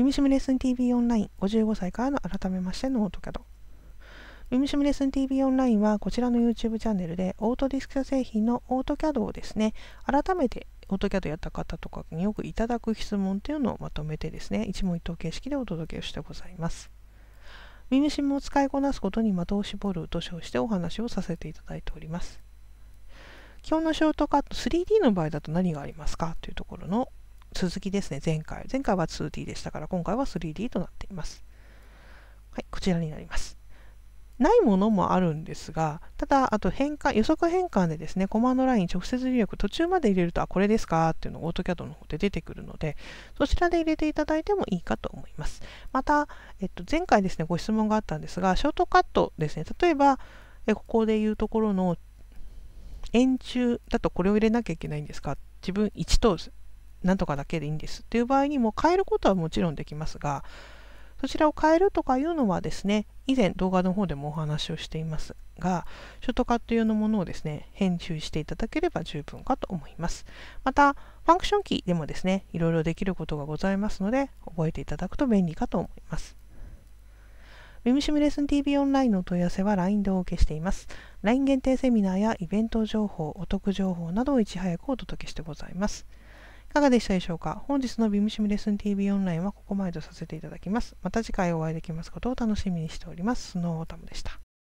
耳ィシムレッスン TV オンライン55歳からの改めましてのオートキャド。耳ィシムレッスン TV オンラインはこちらの YouTube チャンネルでオートディスク製品のオートキャドをですね、改めてオートキャドやった方とかによくいただく質問というのをまとめてですね、一問一答形式でお届けをしてございます。耳ィシムを使いこなすことに的を絞ると称してお話をさせていただいております。基本のショートカット 3D の場合だと何がありますかというところの続きですね、前回。前回は 2D でしたから、今回は 3D となっています。はい、こちらになります。ないものもあるんですが、ただ、あと変換、予測変換でですね、コマンドライン直接入力、途中まで入れると、あ、これですかっていうのが AutoCAD の方で出てくるので、そちらで入れていただいてもいいかと思います。また、えっと、前回ですね、ご質問があったんですが、ショートカットですね、例えば、えここでいうところの円柱だとこれを入れなきゃいけないんですか自分1となんとかだけでいいんですっていう場合にも変えることはもちろんできますがそちらを変えるとかいうのはですね以前動画の方でもお話をしていますがショートカット用のものをですね編集していただければ十分かと思いますまたファンクションキーでもですねいろいろできることがございますので覚えていただくと便利かと思いますムシミレッスン TV オンラインのお問い合わせは LINE でお受けしています。LINE 限定セミナーやイベント情報、お得情報などをいち早くお届けしてございます。いかがでしたでしょうか本日のビムシミレッスン TV オンラインはここまでとさせていただきます。また次回お会いできますことを楽しみにしております。スノーオータムでした。